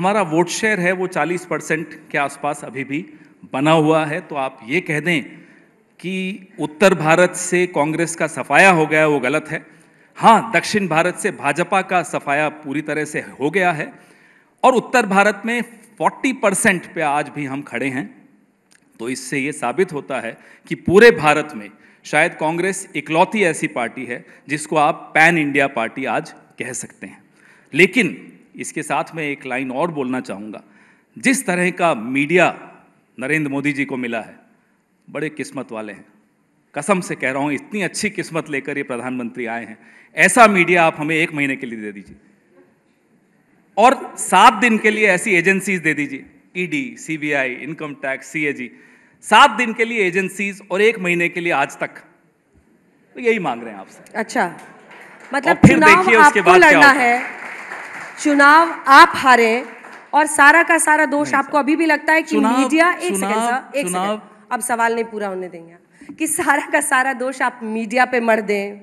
हमारा vote share है वो 40 परसेंट के आसपास अभी भी बना हुआ है तो आप ये कह दें कि उत्तर भारत से कांग्रेस का सफाया हो गया वो गलत है हाँ दक्षिण भारत से भाजपा का सफाया पूरी तरह से हो गया है और उत्तर भारत में 40 परसेंट पे आज भी हम खड़े हैं तो इससे ये साबित होता है कि पूरे भारत में शायद कांग्रेस इकलौती ऐसी पार्टी है जिसको आप पैन इंडिया पार्टी आज कह सकते हैं लेकिन इसके साथ में एक लाइन और बोलना चाहूँगा जिस तरह का मीडिया नरेंद्र मोदी जी को मिला है बड़े किस्मत वाले हैं कसम से कह रहा हूँ इतनी अच्छी किस्मत लेकर ये प्रधानमंत्री आए हैं ऐसा मीडिया आप हमें एक महीने के लिए दे दीजिए और सात दिन के लिए ऐसी एजेंसीज दे दीजिए ED CBI income tax CAG सात दिन के लिए एजेंसीज और एक महीने के लिए आज तक तो यही मांग रहे हैं आपसे अच्छा मतलब फिर देखिए उसके बाद क्या है चुनाव आप हारे और सारा का सारा दोष आपको अभी भी लगता है कि मीडिया एक सेकंड सर एक सेकंड अब सवाल नहीं पूरा होने देंगे कि सारा का सारा दोष आप मीडिया पे मर दें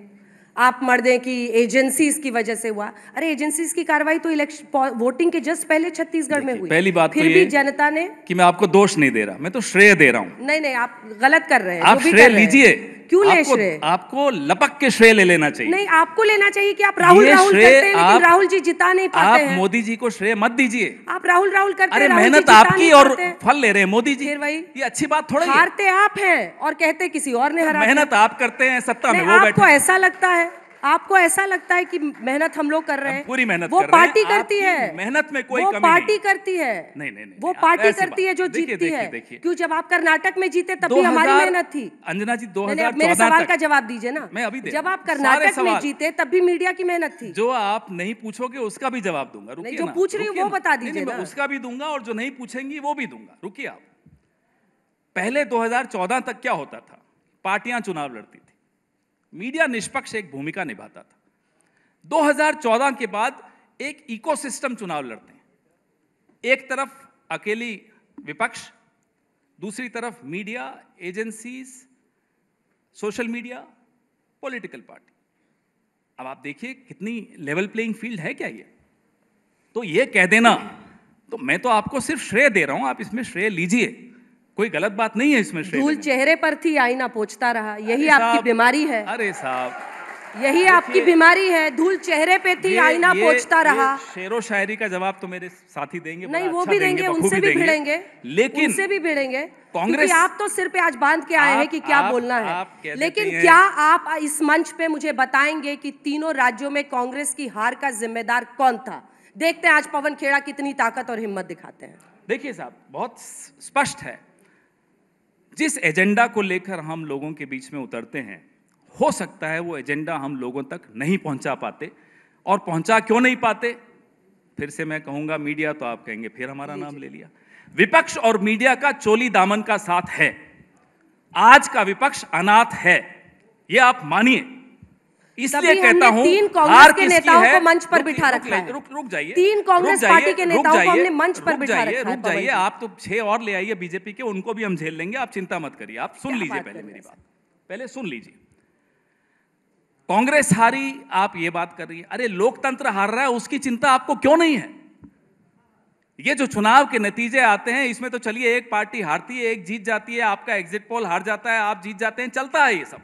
आप मर दें कि एजेंसीज की वजह से हुआ अरे एजेंसीज की कार्रवाई तो इलेक्शन वोटिंग के जस्ट पहले छत्तीसगढ़ में हुई पहली बात फिर तो भी जनता ने कि मैं आपको दोष नहीं दे रहा मैं तो श्रेय दे रहा हूँ नहीं नहीं आप गलत कर रहे हैं आप श्रेय लीजिए क्यों ले श्रेय आपको लपक के श्रेय ले लेना चाहिए नहीं आपको लेना चाहिए कि आप राहुल राहुल करते हैं लेकिन राहुल जी जिता नहीं पाते आप मोदी जी को श्रेय मत दीजिए आप राहुल राहुल करते अरे मेहनत आपकी और फल ले रहे हैं मोदी जी भाई ये अच्छी बात थोड़ी हारते आप हैं और कहते किसी और ने तो हरा मेहनत आप करते हैं सत्ता में वो बैठे ऐसा लगता है आपको ऐसा लगता है कि मेहनत हम लोग कर रहे हैं पूरी मेहनत वो कर पार्टी करती है मेहनत में कोई वो कमी पार्टी करती है नहीं नहीं नहीं वो पार्टी करती है जो जीतती है क्यों जब आप कर्नाटक में जीते तब भी हमारी मेहनत थी अंजना जी दो मेरे सवाल का जवाब दीजिए ना मैं अभी जब आप कर्नाटक में जीते तब भी मीडिया की मेहनत थी जो आप नहीं पूछोगे उसका भी जवाब दूंगा जो पूछ रही हूँ वो बता दीजिए उसका भी दूंगा और जो नहीं पूछेंगी वो भी दूंगा रुकिए आप पहले 2014 तक क्या होता था पार्टियां चुनाव लड़ती मीडिया निष्पक्ष एक भूमिका निभाता था 2014 के बाद एक इकोसिस्टम चुनाव लड़ते हैं एक तरफ अकेली विपक्ष दूसरी तरफ media agencies social media political party अब आप देखिए कितनी लेवल प्लेइंग फील्ड है क्या ये तो ये कह देना तो मैं तो आपको सिर्फ श्रेय दे रहा हूं आप इसमें श्रेय लीजिए कोई गलत बात नहीं है इसमें धूल चेहरे पर थी आईना पोचता रहा यही आपकी बीमारी है अरे साहब यही आपकी बीमारी है धूल चेहरे पे थी आईना पोचता रहा शेरो शायरी का जवाब तो मेरे साथी देंगे नहीं वो अच्छा भी देंगे उनसे भी भिड़ेंगे लेकिन उनसे भी भिड़ेंगे कांग्रेस आप तो सिर पे आज बांध के आए हैं कि क्या बोलना है लेकिन क्या आप इस मंच पे मुझे बताएंगे कि तीनों राज्यों में कांग्रेस की हार का जिम्मेदार कौन था देखते हैं आज पवन खेड़ा कितनी ताकत और हिम्मत दिखाते हैं देखिए साहब बहुत स्पष्ट है जिस एजेंडा को लेकर हम लोगों के बीच में उतरते हैं हो सकता है वो एजेंडा हम लोगों तक नहीं पहुंचा पाते और पहुंचा क्यों नहीं पाते फिर से मैं कहूंगा मीडिया तो आप कहेंगे फिर हमारा नाम ले लिया विपक्ष और मीडिया का चोली दामन का साथ है आज का विपक्ष अनाथ है यह आप मानिए इसलिए कहता हूं तीन कांग्रेस के नेताओं को मंच पर बिठा रखा है रुक रुक जाइए तीन कांग्रेस पार्टी के नेताओं को हमने मंच पर बिठा रखा है रुक जाइए आप तो छह और ले आइए बीजेपी के उनको भी हम झेल लेंगे आप चिंता मत करिए आप सुन लीजिए पहले मेरी बात पहले सुन लीजिए कांग्रेस हारी आप ये बात कर रही है अरे लोकतंत्र हार रहा है उसकी चिंता आपको क्यों नहीं है ये जो चुनाव के नतीजे आते हैं इसमें तो चलिए एक पार्टी हारती है एक जीत जाती है आपका एग्जिट पोल हार जाता है आप जीत जाते हैं चलता है ये सब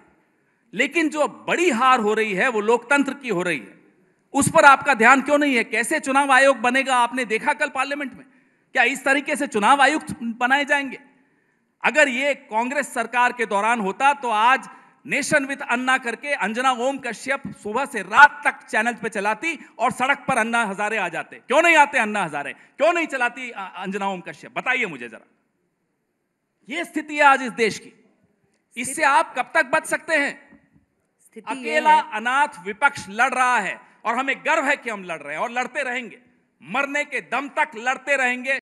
लेकिन जो बड़ी हार हो रही है वो लोकतंत्र की हो रही है उस पर आपका ध्यान क्यों नहीं है कैसे चुनाव आयोग बनेगा आपने देखा कल पार्लियामेंट में क्या इस तरीके से चुनाव आयुक्त बनाए जाएंगे अगर ये कांग्रेस सरकार के दौरान होता तो आज नेशन विद अन्ना करके अंजना ओम कश्यप सुबह से रात तक चैनल पे चलाती और सड़क पर अन्ना हजारे आ जाते क्यों नहीं आते अन्ना हजारे क्यों नहीं चलाती अंजना ओम कश्यप बताइए मुझे जरा यह स्थिति है आज इस देश की इससे आप कब तक बच सकते हैं स्थिति अकेला अनाथ विपक्ष लड़ रहा है और हमें गर्व है कि हम लड़ रहे हैं और लड़ते रहेंगे मरने के दम तक लड़ते रहेंगे